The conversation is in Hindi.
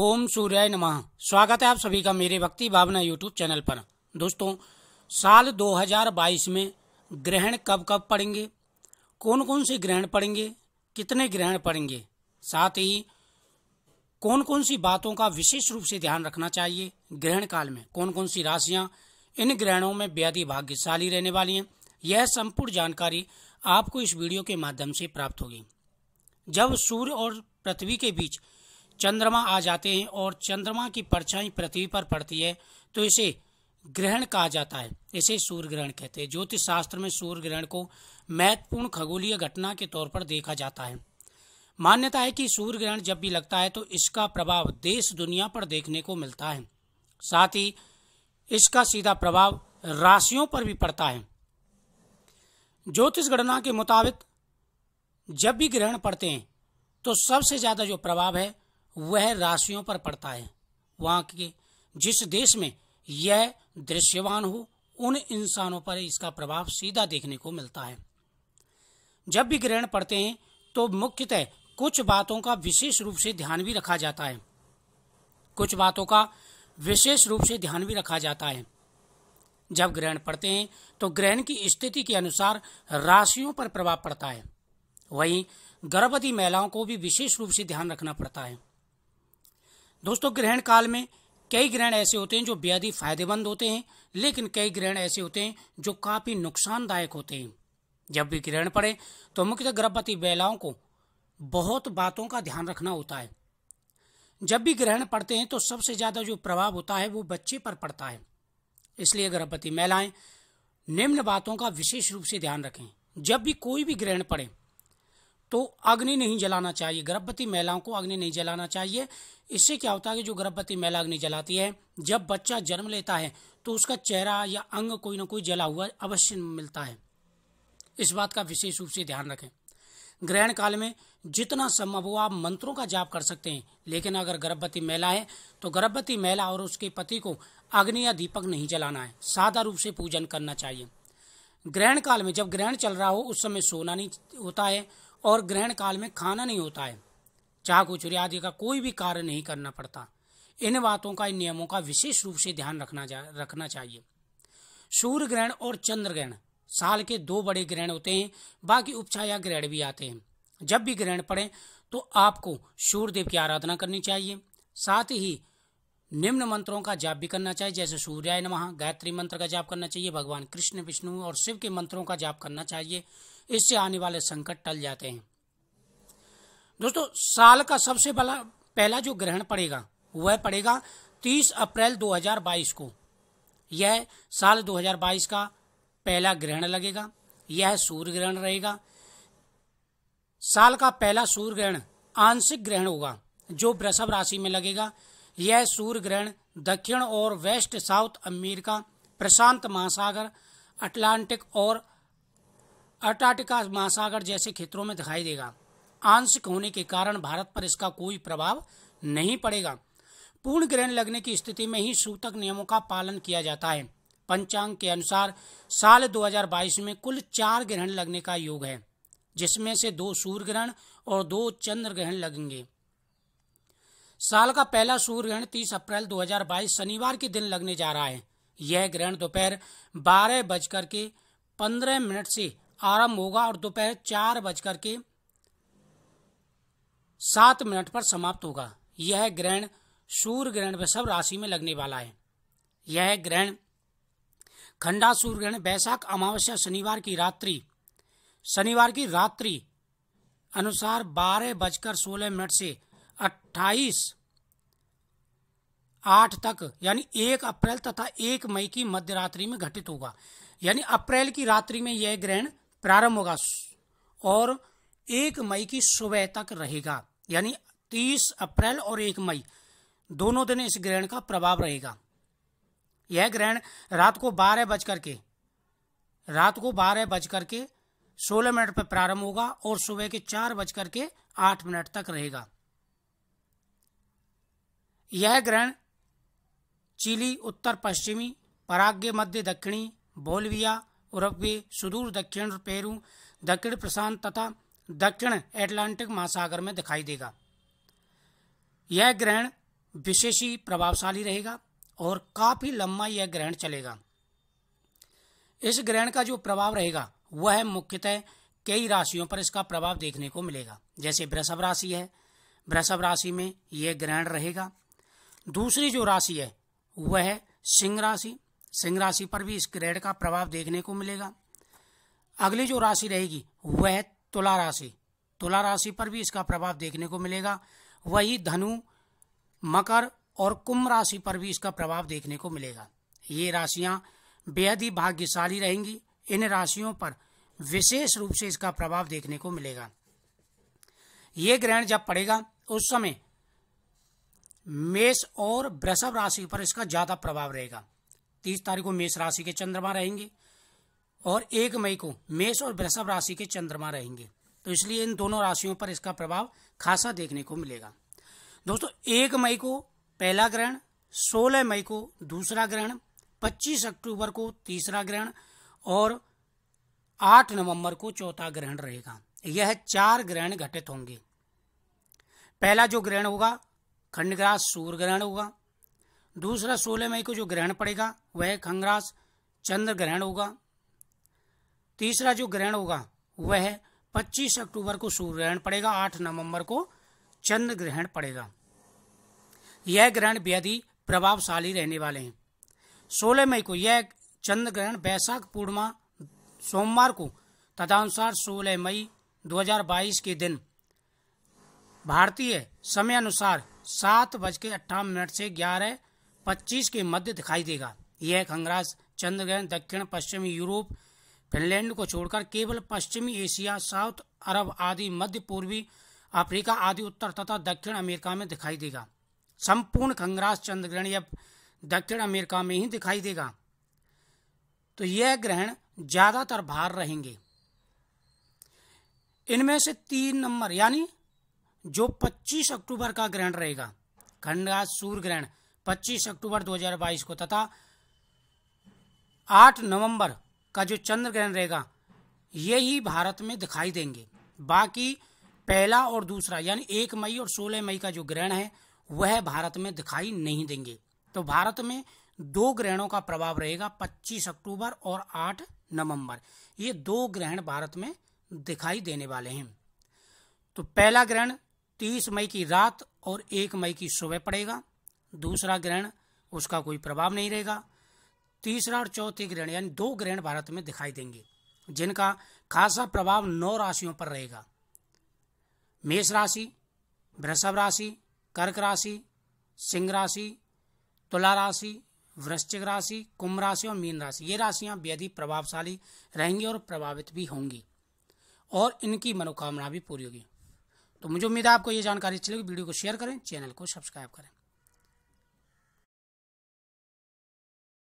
ओम सूर्याय नमः स्वागत है आप सभी का मेरे भक्ति भावना यूट्यूब चैनल पर दोस्तों साल 2022 में ग्रहण कब कब पड़ेंगे कौन कौन से ग्रहण पड़ेंगे कितने ग्रहण पड़ेंगे साथ ही कौन कौन सी बातों का विशेष रूप से ध्यान रखना चाहिए ग्रहण काल में कौन कौन सी राशियां इन ग्रहणों में व्याधि भाग्यशाली रहने वाली हैं यह संपूर्ण जानकारी आपको इस वीडियो के माध्यम से प्राप्त होगी जब सूर्य और पृथ्वी के बीच चंद्रमा आ जाते हैं और चंद्रमा की परछाई पृथ्वी पर पड़ती है तो इसे ग्रहण कहा जाता है इसे सूर्य ग्रहण कहते हैं ज्योतिष शास्त्र में सूर्य ग्रहण को महत्वपूर्ण खगोलीय घटना के तौर पर देखा जाता है मान्यता है कि सूर्य ग्रहण जब भी लगता है तो इसका प्रभाव देश दुनिया पर देखने को मिलता है साथ ही इसका सीधा प्रभाव राशियों पर भी पड़ता है ज्योतिष गणना के मुताबिक जब भी ग्रहण पड़ते हैं तो सबसे ज्यादा जो प्रभाव है वह राशियों पर पड़ता है वहां के जिस देश में यह दृश्यवान हो उन इंसानों पर इसका प्रभाव सीधा देखने को मिलता है जब भी ग्रहण पड़ते हैं तो मुख्यतः कुछ बातों का विशेष रूप से ध्यान भी रखा जाता है कुछ बातों का विशेष रूप से ध्यान भी रखा जाता है जब ग्रहण पड़ते हैं तो ग्रहण की स्थिति के अनुसार राशियों पर प्रभाव पड़ता है वहीं गर्भवती महिलाओं को भी विशेष रूप से ध्यान रखना पड़ता है दोस्तों ग्रहण काल में कई ग्रहण ऐसे होते हैं जो बेहद ही फायदेमंद होते हैं लेकिन कई ग्रहण ऐसे होते हैं जो काफ़ी नुकसानदायक होते हैं जब भी ग्रहण पड़े तो मुख्यतः गर्भवती महिलाओं को बहुत बातों का ध्यान रखना होता है जब भी ग्रहण पड़ते हैं तो सबसे ज़्यादा जो प्रभाव होता है वो बच्चे पर पड़ता है इसलिए गर्भवती महिलाएं निम्न बातों का विशेष रूप से ध्यान रखें जब भी कोई भी ग्रहण पड़े तो अग्नि नहीं जलाना चाहिए गर्भवती महिलाओं को अग्नि नहीं जलाना चाहिए इससे क्या होता है कि जो गर्भवती महिला अग्नि जलाती है जब बच्चा जन्म लेता है तो उसका चेहरा या अंग कोई ना कोई जला हुआ अवश्य मिलता है इस बात का विशेष रूप से ध्यान रखें ग्रहण काल में जितना संभव हो आप मंत्रों का जाप कर सकते हैं लेकिन अगर गर्भवती महिला है तो गर्भवती महिला और उसके पति को अग्नि या दीपक नहीं जलाना है सादा रूप से पूजन करना चाहिए ग्रहण काल में जब ग्रहण चल रहा हो उस समय सोना नहीं होता है और ग्रहण काल में खाना नहीं होता है चाकू छुरी आदि का कोई भी कार्य नहीं करना पड़ता इन बातों का इन नियमों का विशेष रूप से ध्यान रखना जा रखना चाहिए सूर्य ग्रहण और चंद्र ग्रहण साल के दो बड़े ग्रहण होते हैं बाकी उपछाया ग्रहण भी आते हैं जब भी ग्रहण पड़े तो आपको सूर्यदेव की आराधना करनी चाहिए साथ ही निम्न मंत्रों का जाप भी करना चाहिए जैसे सूर्याय नमः गायत्री मंत्र का जाप करना चाहिए भगवान कृष्ण विष्णु और शिव के मंत्रों का जाप करना चाहिए इससे आने वाले संकट टल जाते हैं दोस्तों साल का सबसे बड़ा पहला जो ग्रहण पड़ेगा वह पड़ेगा 30 अप्रैल 2022 को यह साल 2022 का पहला ग्रहण लगेगा यह सूर्य ग्रहण रहेगा साल का पहला सूर्य ग्रहण आंशिक ग्रहण होगा जो वृषभ राशि में लगेगा यह सूर्य ग्रहण दक्षिण और वेस्ट साउथ अमेरिका प्रशांत महासागर अटलांटिक और अंटार्कटिका महासागर जैसे क्षेत्रों में दिखाई देगा आंशिक होने के कारण भारत पर इसका कोई प्रभाव नहीं पड़ेगा पूर्ण ग्रहण लगने की स्थिति में ही सूतक नियमों का पालन किया जाता है पंचांग के अनुसार साल 2022 में कुल चार ग्रहण लगने का योग है जिसमें से दो सूर्य ग्रहण और दो चंद्र ग्रहण लगेंगे साल का पहला सूर्य ग्रहण 30 अप्रैल 2022 शनिवार के दिन लगने जा रहा है यह ग्रहण दोपहर बारह बजकर के पंद्रह मिनट से आरंभ होगा और दोपहर चार बजकर के सात मिनट पर समाप्त होगा यह ग्रहण सूर्य ग्रहण वृषभ राशि में लगने वाला है यह ग्रहण खंडा सूर्य ग्रहण बैशाख अमावस्या शनिवार की रात्रि शनिवार की रात्रि अनुसार बारह बजकर सोलह मिनट से अट्ठाईस आठ तक यानी एक अप्रैल तथा एक मई की मध्य रात्रि में घटित होगा यानी अप्रैल की रात्रि में यह ग्रहण प्रारंभ होगा और एक मई की सुबह तक रहेगा यानी तीस अप्रैल और एक मई दोनों दिन इस ग्रहण का प्रभाव रहेगा यह ग्रहण रात को बारह बज करके रात को बारह बज करके सोलह मिनट पर प्रारंभ होगा और सुबह के चार बज करके आठ मिनट तक रहेगा यह ग्रहण चिली उत्तर पश्चिमी पराग्य मध्य दक्षिणी बोलविया उरग्वे सुदूर दक्षिण पेरू दक्षिण प्रशांत तथा दक्षिण एटलांटिक महासागर में दिखाई देगा यह ग्रहण विशेष ही प्रभावशाली रहेगा और काफ़ी लंबा यह ग्रहण चलेगा इस ग्रहण का जो प्रभाव रहेगा वह मुख्यतः कई राशियों पर इसका प्रभाव देखने को मिलेगा जैसे वृषभ राशि है वृषभ राशि में यह ग्रहण रहेगा दूसरी जो राशि है वह है सिंह राशि सिंह राशि पर भी इस ग्रहण का प्रभाव देखने को मिलेगा अगली जो राशि रहेगी वह है तुला राशि तुला राशि पर भी इसका प्रभाव देखने को मिलेगा वही धनु मकर और कुंभ राशि पर भी इसका प्रभाव देखने को मिलेगा ये राशियां बेहद ही भाग्यशाली रहेंगी इन राशियों पर विशेष रूप से इसका प्रभाव देखने को मिलेगा ये ग्रहण जब पड़ेगा उस समय मेष और वृषभ राशि पर इसका ज्यादा प्रभाव रहेगा तीस तारीख को मेष राशि के चंद्रमा रहेंगे और एक मई को मेष और वृषभ राशि के चंद्रमा रहेंगे तो इसलिए इन दोनों राशियों पर इसका प्रभाव खासा देखने को मिलेगा दोस्तों एक मई को पहला ग्रहण सोलह मई को दूसरा ग्रहण पच्चीस अक्टूबर को तीसरा ग्रहण और आठ नवंबर को चौथा ग्रहण रहेगा यह चार ग्रहण घटित होंगे पहला जो ग्रहण होगा खंडग्रास सूर्य ग्रहण होगा दूसरा सोलह मई को जो ग्रहण पड़ेगा वह खंगरास चंद्र ग्रहण होगा तीसरा जो ग्रहण होगा वह 25 अक्टूबर को सूर्य ग्रहण पड़ेगा 8 नवंबर को चंद्र ग्रहण पड़ेगा यह ग्रहण बेहद ही प्रभावशाली रहने वाले हैं 16 मई को यह चंद्र ग्रहण बैसाख पूर्णिमा सोमवार को तदानुसार 16 मई 2022 के दिन भारतीय समय अनुसार सात बज के अट्ठावन मिनट से ग्यारह पच्चीस के मध्य दिखाई देगा यह खंगराज चंद्रग्रहण दक्षिण पश्चिमी यूरोप फिनलैंड को छोड़कर केवल पश्चिमी एशिया साउथ अरब आदि मध्य पूर्वी अफ्रीका आदि उत्तर तथा दक्षिण अमेरिका में दिखाई देगा संपूर्ण खंगराज चंद्रग्रहण यह दक्षिण अमेरिका में ही दिखाई देगा तो यह ग्रहण ज़्यादातर भार रहेंगे इनमें से तीन नंबर यानी जो 25 अक्टूबर का ग्रहण रहेगा खंडा सूर्य ग्रहण 25 अक्टूबर 2022 को तथा 8 नवंबर का जो चंद्र ग्रहण रहेगा ये ही भारत में दिखाई देंगे बाकी पहला और दूसरा यानी एक मई और सोलह मई का जो ग्रहण है वह भारत में दिखाई नहीं देंगे तो भारत में दो ग्रहणों का प्रभाव रहेगा 25 अक्टूबर और 8 नवंबर ये दो ग्रहण भारत में दिखाई देने वाले हैं तो पहला ग्रहण तीस मई की रात और एक मई की सुबह पड़ेगा दूसरा ग्रहण उसका कोई प्रभाव नहीं रहेगा तीसरा और चौथी ग्रहण यानी दो ग्रहण भारत में दिखाई देंगे जिनका खासा प्रभाव नौ राशियों पर रहेगा मेष राशि वृषभ राशि कर्क राशि सिंह राशि तुला राशि वृश्चिक राशि कुंभ राशि और मीन राशि ये राशियां व्यधि प्रभावशाली रहेंगी और प्रभावित भी होंगी और इनकी मनोकामना भी पूरी होगी तो मुझे उम्मीद है आपको ये जानकारी अच्छी लगी वीडियो को शेयर करें चैनल को सब्सक्राइब करें